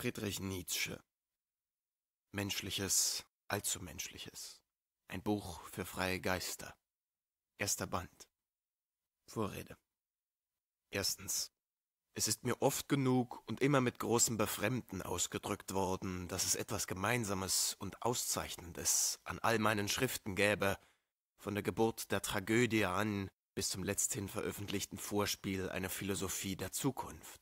Friedrich Nietzsche. Menschliches, allzu Menschliches. Ein Buch für freie Geister. Erster Band. Vorrede. Erstens. Es ist mir oft genug und immer mit großem Befremden ausgedrückt worden, dass es etwas Gemeinsames und Auszeichnendes an all meinen Schriften gäbe, von der Geburt der Tragödie an bis zum letzthin veröffentlichten Vorspiel einer Philosophie der Zukunft.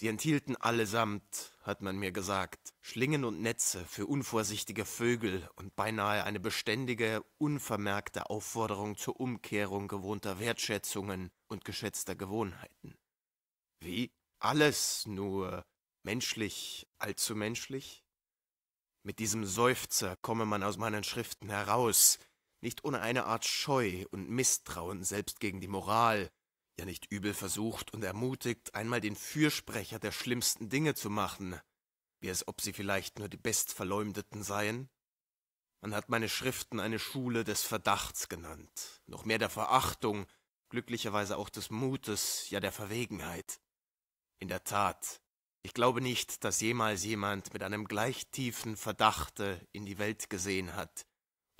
Sie enthielten allesamt, hat man mir gesagt, Schlingen und Netze für unvorsichtige Vögel und beinahe eine beständige, unvermerkte Aufforderung zur Umkehrung gewohnter Wertschätzungen und geschätzter Gewohnheiten. Wie? Alles nur menschlich, allzu menschlich? Mit diesem Seufzer komme man aus meinen Schriften heraus, nicht ohne eine Art Scheu und Misstrauen selbst gegen die Moral, ja nicht übel versucht und ermutigt, einmal den Fürsprecher der schlimmsten Dinge zu machen, wie als ob sie vielleicht nur die Bestverleumdeten seien? Man hat meine Schriften eine Schule des Verdachts genannt, noch mehr der Verachtung, glücklicherweise auch des Mutes, ja der Verwegenheit. In der Tat, ich glaube nicht, dass jemals jemand mit einem gleich tiefen Verdachte in die Welt gesehen hat,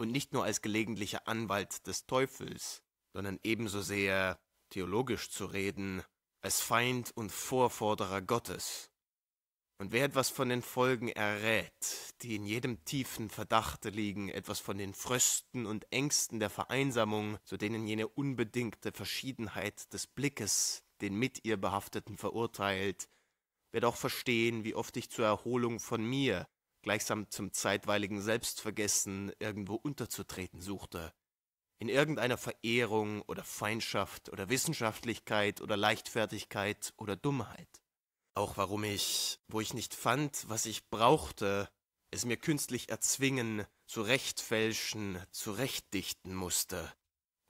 und nicht nur als gelegentlicher Anwalt des Teufels, sondern ebenso sehr theologisch zu reden, als Feind und Vorforderer Gottes. Und wer etwas von den Folgen errät, die in jedem tiefen Verdachte liegen, etwas von den Frösten und Ängsten der Vereinsamung, zu denen jene unbedingte Verschiedenheit des Blickes den mit ihr Behafteten verurteilt, wird auch verstehen, wie oft ich zur Erholung von mir, gleichsam zum zeitweiligen Selbstvergessen, irgendwo unterzutreten suchte in irgendeiner Verehrung oder Feindschaft oder Wissenschaftlichkeit oder Leichtfertigkeit oder Dummheit. Auch warum ich, wo ich nicht fand, was ich brauchte, es mir künstlich erzwingen, zurechtfälschen, zurechtdichten musste.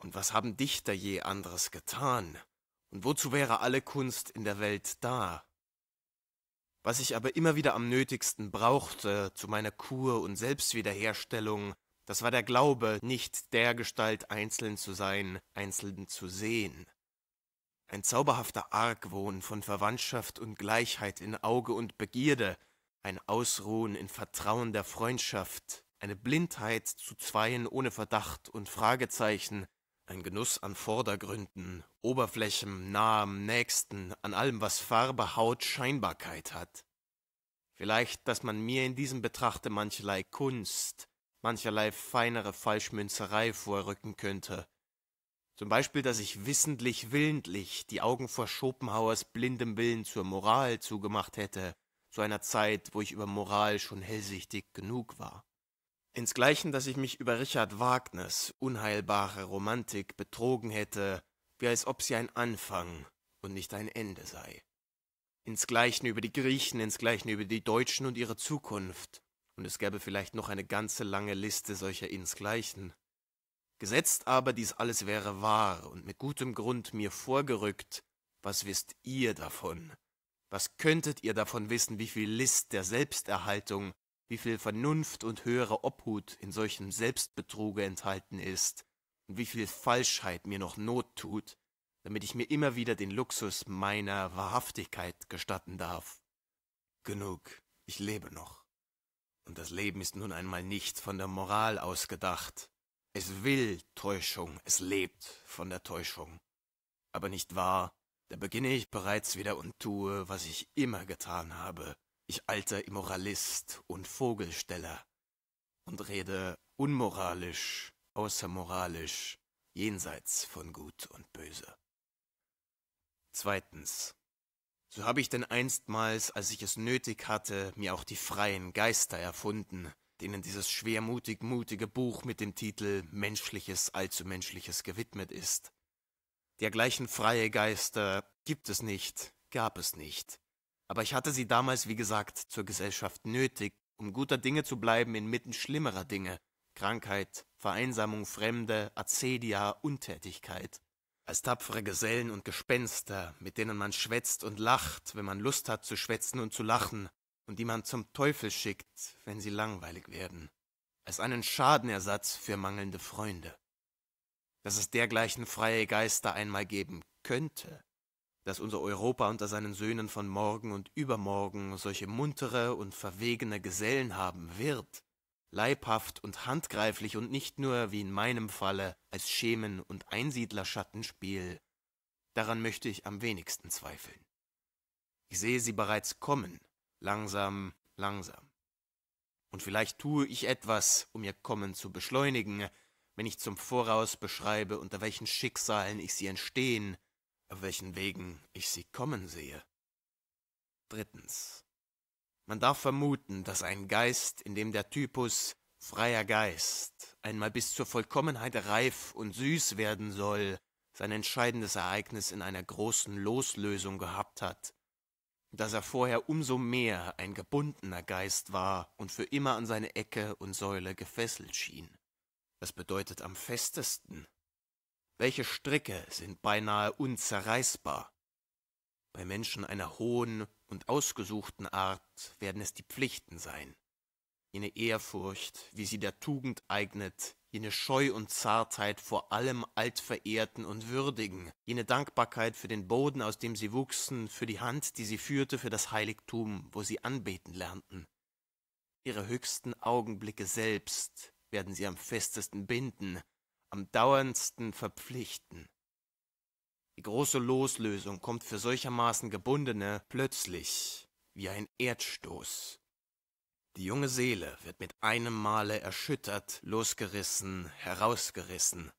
Und was haben Dichter je anderes getan? Und wozu wäre alle Kunst in der Welt da? Was ich aber immer wieder am nötigsten brauchte zu meiner Kur und Selbstwiederherstellung das war der Glaube, nicht der Gestalt einzeln zu sein, einzeln zu sehen. Ein zauberhafter Argwohn von Verwandtschaft und Gleichheit in Auge und Begierde, ein Ausruhen in Vertrauen der Freundschaft, eine Blindheit zu Zweien ohne Verdacht und Fragezeichen, ein Genuss an Vordergründen, Oberflächen, Nahem, Nächsten, an allem, was Farbe, Haut, Scheinbarkeit hat. Vielleicht, dass man mir in diesem betrachte mancherlei Kunst, mancherlei feinere Falschmünzerei vorrücken könnte. Zum Beispiel, dass ich wissentlich willentlich die Augen vor Schopenhauers blindem Willen zur Moral zugemacht hätte, zu einer Zeit, wo ich über Moral schon hellsichtig genug war. Insgleichen, dass ich mich über Richard Wagners unheilbare Romantik betrogen hätte, wie als ob sie ein Anfang und nicht ein Ende sei. Insgleichen über die Griechen, insgleichen über die Deutschen und ihre Zukunft, und es gäbe vielleicht noch eine ganze lange Liste solcher insgleichen. Gesetzt aber dies alles wäre wahr und mit gutem Grund mir vorgerückt, was wisst ihr davon? Was könntet ihr davon wissen, wie viel List der Selbsterhaltung, wie viel Vernunft und höhere Obhut in solchem Selbstbetruge enthalten ist, und wie viel Falschheit mir noch Not tut, damit ich mir immer wieder den Luxus meiner Wahrhaftigkeit gestatten darf. Genug, ich lebe noch. Und das Leben ist nun einmal nicht von der Moral ausgedacht. Es will Täuschung, es lebt von der Täuschung. Aber nicht wahr, da beginne ich bereits wieder und tue, was ich immer getan habe. Ich alter Immoralist und Vogelsteller. Und rede unmoralisch, außermoralisch, jenseits von Gut und Böse. Zweitens. So habe ich denn einstmals, als ich es nötig hatte, mir auch die freien Geister erfunden, denen dieses schwermutig mutige Buch mit dem Titel Menschliches Allzumenschliches gewidmet ist. Dergleichen freie Geister gibt es nicht, gab es nicht. Aber ich hatte sie damals, wie gesagt, zur Gesellschaft nötig, um guter Dinge zu bleiben inmitten schlimmerer Dinge, Krankheit, Vereinsamung, Fremde, Acedia, Untätigkeit als tapfere Gesellen und Gespenster, mit denen man schwätzt und lacht, wenn man Lust hat zu schwätzen und zu lachen, und die man zum Teufel schickt, wenn sie langweilig werden, als einen Schadenersatz für mangelnde Freunde. Dass es dergleichen freie Geister einmal geben könnte, dass unser Europa unter seinen Söhnen von morgen und übermorgen solche muntere und verwegene Gesellen haben wird, leibhaft und handgreiflich und nicht nur, wie in meinem Falle, als Schemen- und Einsiedlerschattenspiel. Daran möchte ich am wenigsten zweifeln. Ich sehe sie bereits kommen, langsam, langsam. Und vielleicht tue ich etwas, um ihr Kommen zu beschleunigen, wenn ich zum Voraus beschreibe, unter welchen Schicksalen ich sie entstehen, auf welchen Wegen ich sie kommen sehe. Drittens. Man darf vermuten, dass ein Geist, in dem der Typus freier Geist einmal bis zur Vollkommenheit reif und süß werden soll, sein entscheidendes Ereignis in einer großen Loslösung gehabt hat, dass er vorher umso mehr ein gebundener Geist war und für immer an seine Ecke und Säule gefesselt schien. Das bedeutet am festesten. Welche Stricke sind beinahe unzerreißbar? Bei Menschen einer hohen, und ausgesuchten Art werden es die Pflichten sein, jene Ehrfurcht, wie sie der Tugend eignet, jene Scheu und Zartheit vor allem Altverehrten und Würdigen, jene Dankbarkeit für den Boden, aus dem sie wuchsen, für die Hand, die sie führte, für das Heiligtum, wo sie anbeten lernten. Ihre höchsten Augenblicke selbst werden sie am festesten binden, am dauerndsten verpflichten. Die große Loslösung kommt für solchermaßen Gebundene plötzlich wie ein Erdstoß. Die junge Seele wird mit einem Male erschüttert, losgerissen, herausgerissen.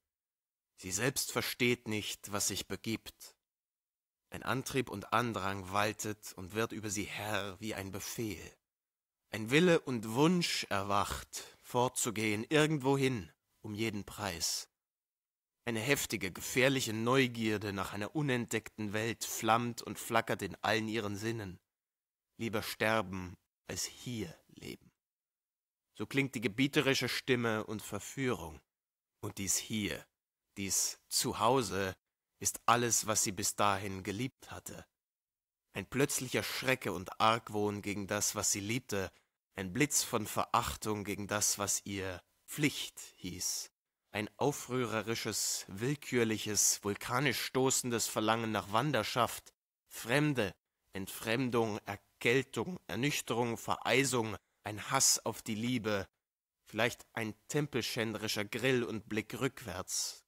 Sie selbst versteht nicht, was sich begibt. Ein Antrieb und Andrang waltet und wird über sie Herr wie ein Befehl. Ein Wille und Wunsch erwacht, fortzugehen irgendwohin, um jeden Preis. Eine heftige, gefährliche Neugierde nach einer unentdeckten Welt flammt und flackert in allen ihren Sinnen. Lieber sterben, als hier leben. So klingt die gebieterische Stimme und Verführung. Und dies hier, dies Zuhause, ist alles, was sie bis dahin geliebt hatte. Ein plötzlicher Schrecke und Argwohn gegen das, was sie liebte, ein Blitz von Verachtung gegen das, was ihr Pflicht hieß ein aufrührerisches, willkürliches, vulkanisch stoßendes Verlangen nach Wanderschaft, Fremde, Entfremdung, Erkältung, Ernüchterung, Vereisung, ein Hass auf die Liebe, vielleicht ein tempelschändrischer Grill und Blick rückwärts,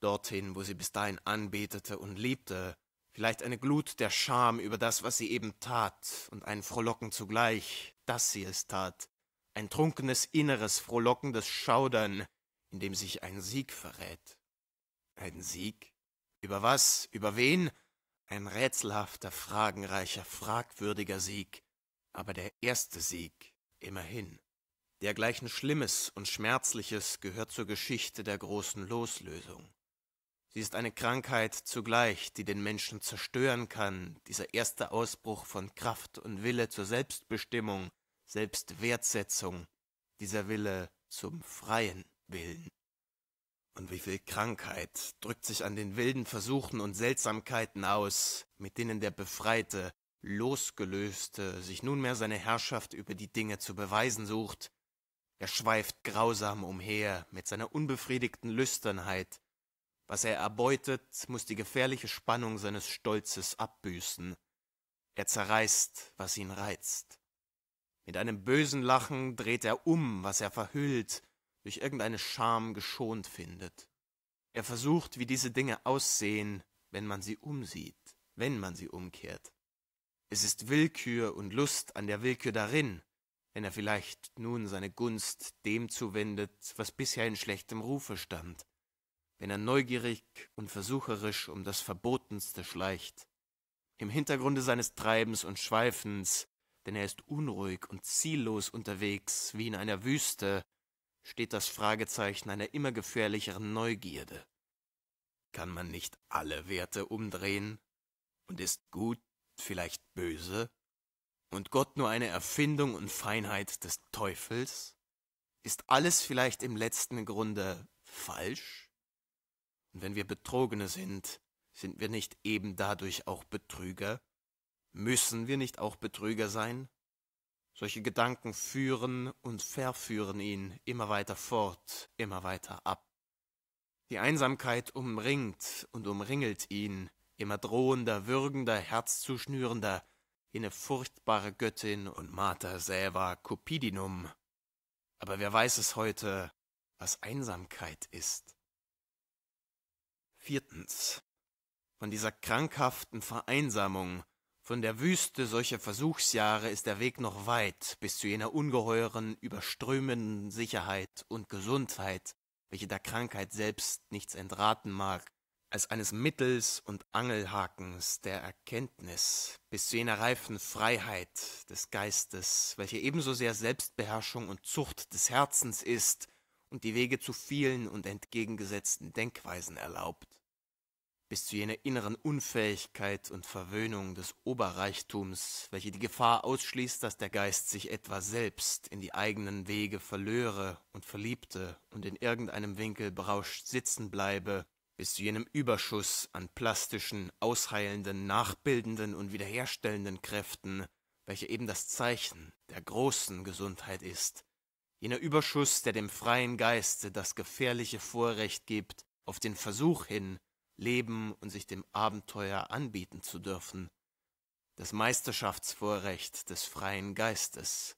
dorthin, wo sie bis dahin anbetete und liebte, vielleicht eine Glut der Scham über das, was sie eben tat, und ein Frohlocken zugleich, dass sie es tat, ein trunkenes inneres, frohlockendes Schaudern, in dem sich ein Sieg verrät. Ein Sieg? Über was? Über wen? Ein rätselhafter, fragenreicher, fragwürdiger Sieg, aber der erste Sieg, immerhin. Dergleichen Schlimmes und Schmerzliches gehört zur Geschichte der großen Loslösung. Sie ist eine Krankheit zugleich, die den Menschen zerstören kann, dieser erste Ausbruch von Kraft und Wille zur Selbstbestimmung, Selbstwertsetzung, dieser Wille zum Freien. Willen. Und wie viel Krankheit drückt sich an den wilden Versuchen und Seltsamkeiten aus, mit denen der Befreite, Losgelöste sich nunmehr seine Herrschaft über die Dinge zu beweisen sucht. Er schweift grausam umher mit seiner unbefriedigten Lüsternheit. Was er erbeutet, muß die gefährliche Spannung seines Stolzes abbüßen. Er zerreißt, was ihn reizt. Mit einem bösen Lachen dreht er um, was er verhüllt, durch irgendeine Scham geschont findet. Er versucht, wie diese Dinge aussehen, wenn man sie umsieht, wenn man sie umkehrt. Es ist Willkür und Lust an der Willkür darin, wenn er vielleicht nun seine Gunst dem zuwendet, was bisher in schlechtem Rufe stand, wenn er neugierig und versucherisch um das Verbotenste schleicht, im Hintergrunde seines Treibens und Schweifens, denn er ist unruhig und ziellos unterwegs, wie in einer Wüste, steht das Fragezeichen einer immer gefährlicheren Neugierde. Kann man nicht alle Werte umdrehen? Und ist gut vielleicht böse? Und Gott nur eine Erfindung und Feinheit des Teufels? Ist alles vielleicht im letzten Grunde falsch? Und wenn wir Betrogene sind, sind wir nicht eben dadurch auch Betrüger? Müssen wir nicht auch Betrüger sein? Solche Gedanken führen und verführen ihn immer weiter fort, immer weiter ab. Die Einsamkeit umringt und umringelt ihn, immer drohender, würgender, herzzuschnürender, jene furchtbare Göttin und Mater Säva Cupidinum. Aber wer weiß es heute, was Einsamkeit ist? Viertens. Von dieser krankhaften Vereinsamung, von der Wüste solcher Versuchsjahre ist der Weg noch weit bis zu jener ungeheuren, überströmenden Sicherheit und Gesundheit, welche der Krankheit selbst nichts entraten mag, als eines Mittels und Angelhakens der Erkenntnis, bis zu jener reifen Freiheit des Geistes, welche ebenso sehr Selbstbeherrschung und Zucht des Herzens ist und die Wege zu vielen und entgegengesetzten Denkweisen erlaubt bis zu jener inneren Unfähigkeit und Verwöhnung des Oberreichtums, welche die Gefahr ausschließt, dass der Geist sich etwa selbst in die eigenen Wege verlöre und verliebte und in irgendeinem Winkel berauscht sitzen bleibe, bis zu jenem Überschuss an plastischen, ausheilenden, nachbildenden und wiederherstellenden Kräften, welcher eben das Zeichen der großen Gesundheit ist, jener Überschuss, der dem freien Geiste das gefährliche Vorrecht gibt, auf den Versuch hin, leben und sich dem Abenteuer anbieten zu dürfen, das Meisterschaftsvorrecht des freien Geistes.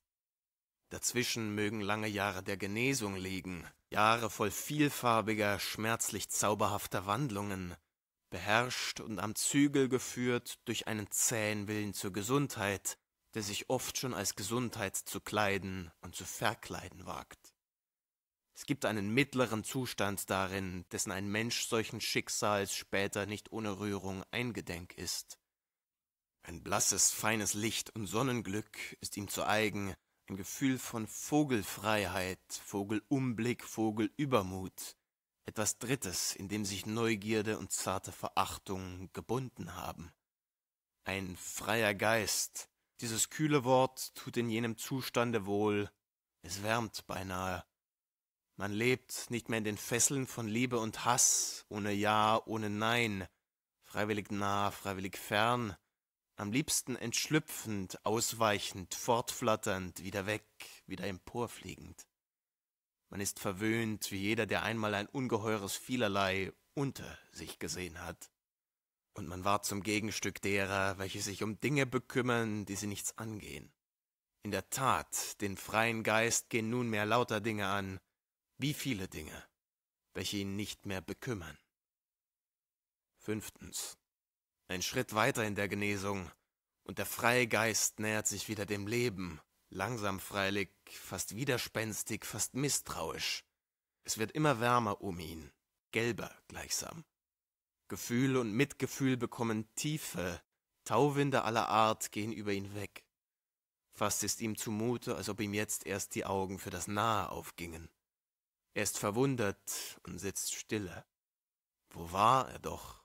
Dazwischen mögen lange Jahre der Genesung liegen, Jahre voll vielfarbiger, schmerzlich zauberhafter Wandlungen, beherrscht und am Zügel geführt durch einen zähen Willen zur Gesundheit, der sich oft schon als Gesundheit zu kleiden und zu verkleiden wagt. Es gibt einen mittleren Zustand darin, dessen ein Mensch solchen Schicksals später nicht ohne Rührung eingedenk ist. Ein blasses, feines Licht und Sonnenglück ist ihm zu eigen, ein Gefühl von Vogelfreiheit, Vogelumblick, Vogelübermut, etwas Drittes, in dem sich Neugierde und zarte Verachtung gebunden haben. Ein freier Geist, dieses kühle Wort tut in jenem Zustande wohl, es wärmt beinahe, man lebt nicht mehr in den Fesseln von Liebe und Hass, ohne Ja, ohne Nein, freiwillig nah, freiwillig fern, am liebsten entschlüpfend, ausweichend, fortflatternd, wieder weg, wieder emporfliegend. Man ist verwöhnt wie jeder, der einmal ein ungeheures Vielerlei unter sich gesehen hat. Und man war zum Gegenstück derer, welche sich um Dinge bekümmern, die sie nichts angehen. In der Tat, den freien Geist gehen nunmehr lauter Dinge an, wie viele Dinge, welche ihn nicht mehr bekümmern. Fünftens. Ein Schritt weiter in der Genesung, und der freie Geist nähert sich wieder dem Leben, langsam freilich, fast widerspenstig, fast misstrauisch. Es wird immer wärmer um ihn, gelber gleichsam. Gefühl und Mitgefühl bekommen Tiefe, Tauwinde aller Art gehen über ihn weg. Fast ist ihm zumute, als ob ihm jetzt erst die Augen für das Nahe aufgingen. Er ist verwundert und sitzt stille. Wo war er doch?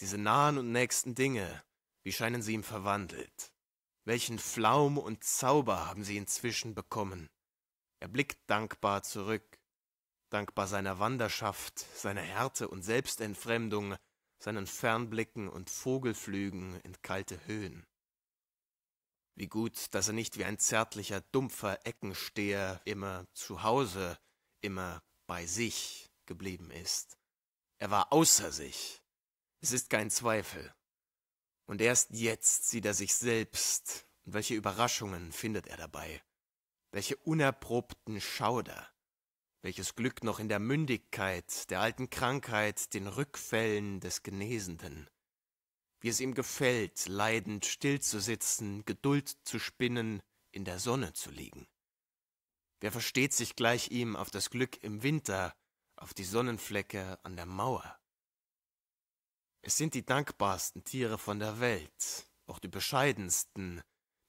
Diese nahen und nächsten Dinge, wie scheinen sie ihm verwandelt? Welchen Flaum und Zauber haben sie inzwischen bekommen? Er blickt dankbar zurück, dankbar seiner Wanderschaft, seiner Härte und Selbstentfremdung, seinen Fernblicken und Vogelflügen in kalte Höhen. Wie gut, dass er nicht wie ein zärtlicher, dumpfer Eckensteher immer zu Hause immer bei sich geblieben ist. Er war außer sich. Es ist kein Zweifel. Und erst jetzt sieht er sich selbst. Und welche Überraschungen findet er dabei? Welche unerprobten Schauder? Welches Glück noch in der Mündigkeit, der alten Krankheit, den Rückfällen des Genesenden? Wie es ihm gefällt, leidend stillzusitzen, Geduld zu spinnen, in der Sonne zu liegen. Wer versteht sich gleich ihm auf das Glück im Winter, auf die Sonnenflecke an der Mauer? Es sind die dankbarsten Tiere von der Welt, auch die bescheidensten,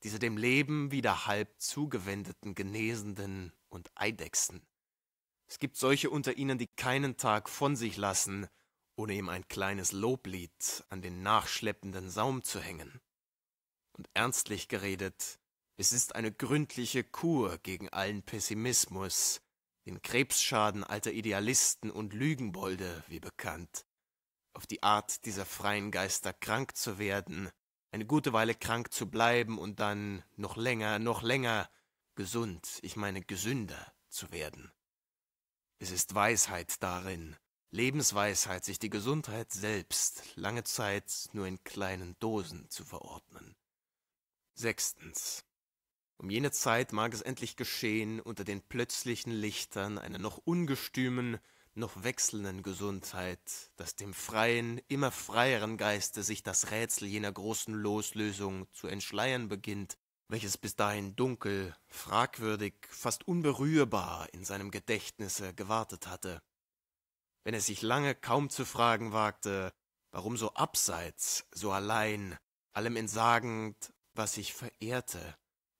diese dem Leben wieder halb zugewendeten Genesenden und Eidechsen. Es gibt solche unter ihnen, die keinen Tag von sich lassen, ohne ihm ein kleines Loblied an den nachschleppenden Saum zu hängen. Und ernstlich geredet, es ist eine gründliche Kur gegen allen Pessimismus, den Krebsschaden alter Idealisten und Lügenbolde, wie bekannt. Auf die Art dieser freien Geister krank zu werden, eine gute Weile krank zu bleiben und dann noch länger, noch länger gesund, ich meine gesünder zu werden. Es ist Weisheit darin, Lebensweisheit, sich die Gesundheit selbst lange Zeit nur in kleinen Dosen zu verordnen. Sechstens. Um jene Zeit mag es endlich geschehen, unter den plötzlichen Lichtern einer noch ungestümen, noch wechselnden Gesundheit, dass dem freien, immer freieren Geiste sich das Rätsel jener großen Loslösung zu entschleiern beginnt, welches bis dahin dunkel, fragwürdig, fast unberührbar in seinem Gedächtnisse gewartet hatte. Wenn es sich lange kaum zu fragen wagte, warum so abseits, so allein, allem entsagend, was ich verehrte,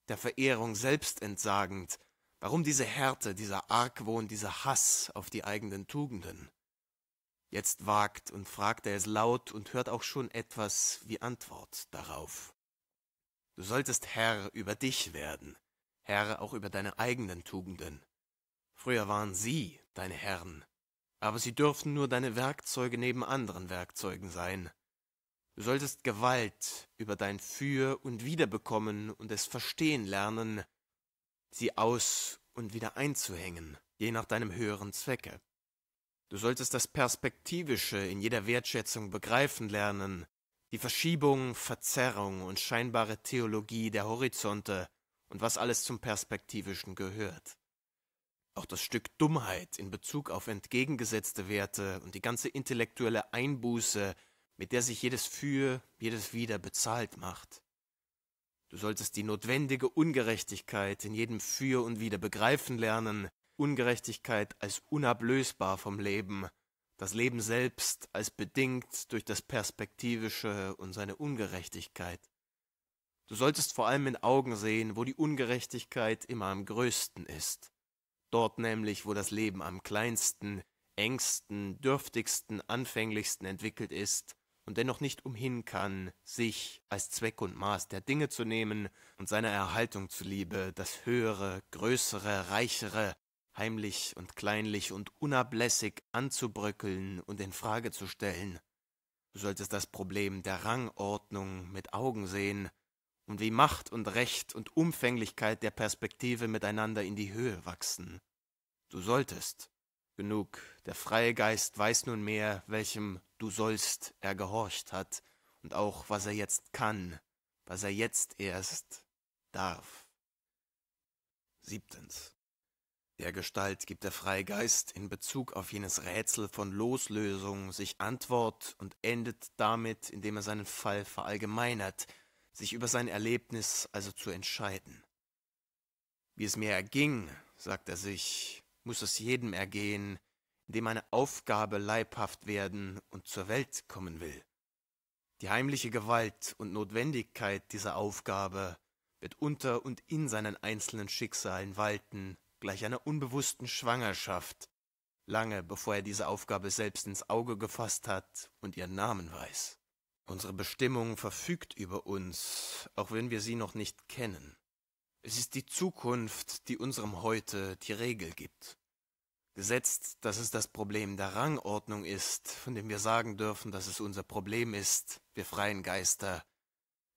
der Verehrung selbst entsagend, warum diese Härte, dieser Argwohn, dieser Hass auf die eigenen Tugenden? Jetzt wagt und fragt er es laut und hört auch schon etwas wie Antwort darauf. Du solltest Herr über dich werden, Herr auch über deine eigenen Tugenden. Früher waren sie deine Herren, aber sie dürfen nur deine Werkzeuge neben anderen Werkzeugen sein, Du solltest Gewalt über dein Für und Wider bekommen und es verstehen lernen, sie aus und wieder einzuhängen, je nach deinem höheren Zwecke. Du solltest das Perspektivische in jeder Wertschätzung begreifen lernen, die Verschiebung, Verzerrung und scheinbare Theologie der Horizonte und was alles zum Perspektivischen gehört. Auch das Stück Dummheit in Bezug auf entgegengesetzte Werte und die ganze intellektuelle Einbuße mit der sich jedes Für, jedes Wider bezahlt macht. Du solltest die notwendige Ungerechtigkeit in jedem Für und Wider begreifen lernen, Ungerechtigkeit als unablösbar vom Leben, das Leben selbst als bedingt durch das Perspektivische und seine Ungerechtigkeit. Du solltest vor allem in Augen sehen, wo die Ungerechtigkeit immer am größten ist, dort nämlich, wo das Leben am kleinsten, engsten, dürftigsten, anfänglichsten entwickelt ist, und dennoch nicht umhin kann, sich als Zweck und Maß der Dinge zu nehmen und seiner Erhaltung zuliebe das höhere, größere, reichere, heimlich und kleinlich und unablässig anzubröckeln und in Frage zu stellen. Du solltest das Problem der Rangordnung mit Augen sehen und wie Macht und Recht und Umfänglichkeit der Perspektive miteinander in die Höhe wachsen. Du solltest, Genug, der freie Geist weiß nunmehr, welchem du sollst er gehorcht hat und auch was er jetzt kann, was er jetzt erst darf. Siebtens. Der Gestalt gibt der freie Geist in Bezug auf jenes Rätsel von Loslösung sich Antwort und endet damit, indem er seinen Fall verallgemeinert, sich über sein Erlebnis also zu entscheiden. Wie es mir erging, sagt er sich, muss es jedem ergehen, dem eine Aufgabe leibhaft werden und zur Welt kommen will. Die heimliche Gewalt und Notwendigkeit dieser Aufgabe wird unter und in seinen einzelnen Schicksalen walten, gleich einer unbewussten Schwangerschaft, lange bevor er diese Aufgabe selbst ins Auge gefasst hat und ihren Namen weiß. Unsere Bestimmung verfügt über uns, auch wenn wir sie noch nicht kennen. Es ist die Zukunft, die unserem Heute die Regel gibt. Gesetzt, dass es das Problem der Rangordnung ist, von dem wir sagen dürfen, dass es unser Problem ist, wir freien Geister.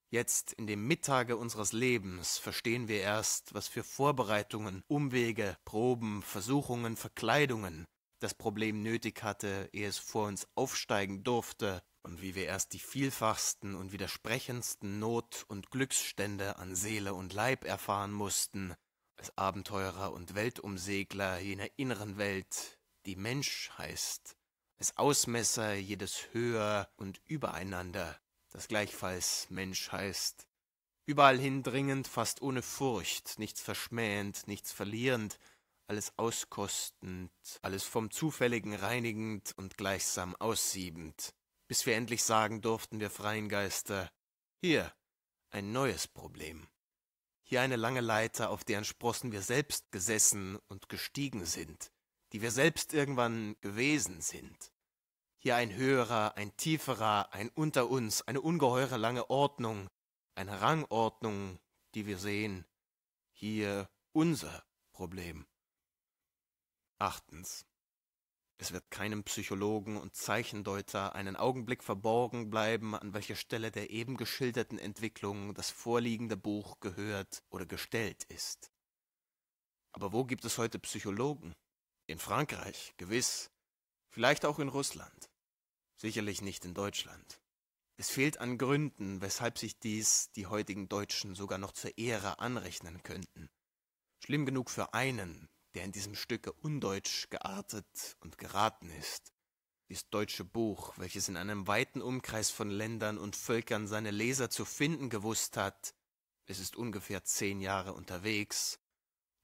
Jetzt, in dem Mittage unseres Lebens, verstehen wir erst, was für Vorbereitungen, Umwege, Proben, Versuchungen, Verkleidungen das Problem nötig hatte, ehe es vor uns aufsteigen durfte und wie wir erst die vielfachsten und widersprechendsten Not- und Glücksstände an Seele und Leib erfahren mussten, als Abenteurer und Weltumsegler jener inneren Welt, die Mensch heißt, als Ausmesser jedes Höher und Übereinander, das gleichfalls Mensch heißt, überall hindringend, fast ohne Furcht, nichts verschmähend, nichts verlierend, alles auskostend, alles vom Zufälligen reinigend und gleichsam aussiebend, bis wir endlich sagen durften, wir freien Geister, hier, ein neues Problem. Hier eine lange Leiter, auf deren Sprossen wir selbst gesessen und gestiegen sind, die wir selbst irgendwann gewesen sind. Hier ein höherer, ein tieferer, ein unter uns, eine ungeheure lange Ordnung, eine Rangordnung, die wir sehen. Hier unser Problem. Achtens. Es wird keinem Psychologen und Zeichendeuter einen Augenblick verborgen bleiben, an welcher Stelle der eben geschilderten Entwicklung das vorliegende Buch gehört oder gestellt ist. Aber wo gibt es heute Psychologen? In Frankreich, gewiss, vielleicht auch in Russland, sicherlich nicht in Deutschland. Es fehlt an Gründen, weshalb sich dies die heutigen Deutschen sogar noch zur Ehre anrechnen könnten. Schlimm genug für einen, der in diesem Stücke undeutsch geartet und geraten ist. Dies deutsche Buch, welches in einem weiten Umkreis von Ländern und Völkern seine Leser zu finden gewusst hat, es ist ungefähr zehn Jahre unterwegs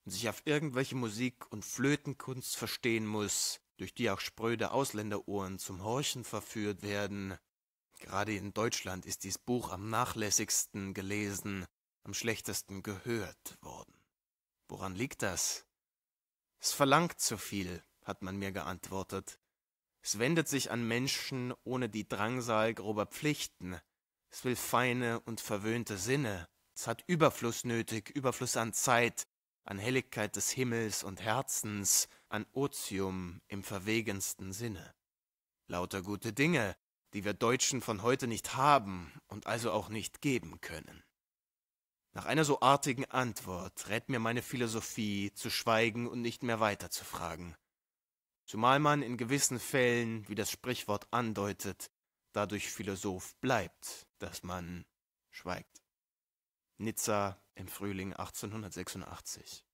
und sich auf irgendwelche Musik und Flötenkunst verstehen muss, durch die auch spröde Ausländerohren zum Horchen verführt werden. Gerade in Deutschland ist dies Buch am nachlässigsten gelesen, am schlechtesten gehört worden. Woran liegt das? Es verlangt zu viel, hat man mir geantwortet. Es wendet sich an Menschen ohne die Drangsal grober Pflichten. Es will feine und verwöhnte Sinne. Es hat Überfluss nötig, Überfluss an Zeit, an Helligkeit des Himmels und Herzens, an Otium im verwegensten Sinne. Lauter gute Dinge, die wir Deutschen von heute nicht haben und also auch nicht geben können. Nach einer so artigen Antwort rät mir meine Philosophie, zu schweigen und nicht mehr weiter zu fragen. Zumal man in gewissen Fällen, wie das Sprichwort andeutet, dadurch Philosoph bleibt, dass man schweigt. Nizza im Frühling 1886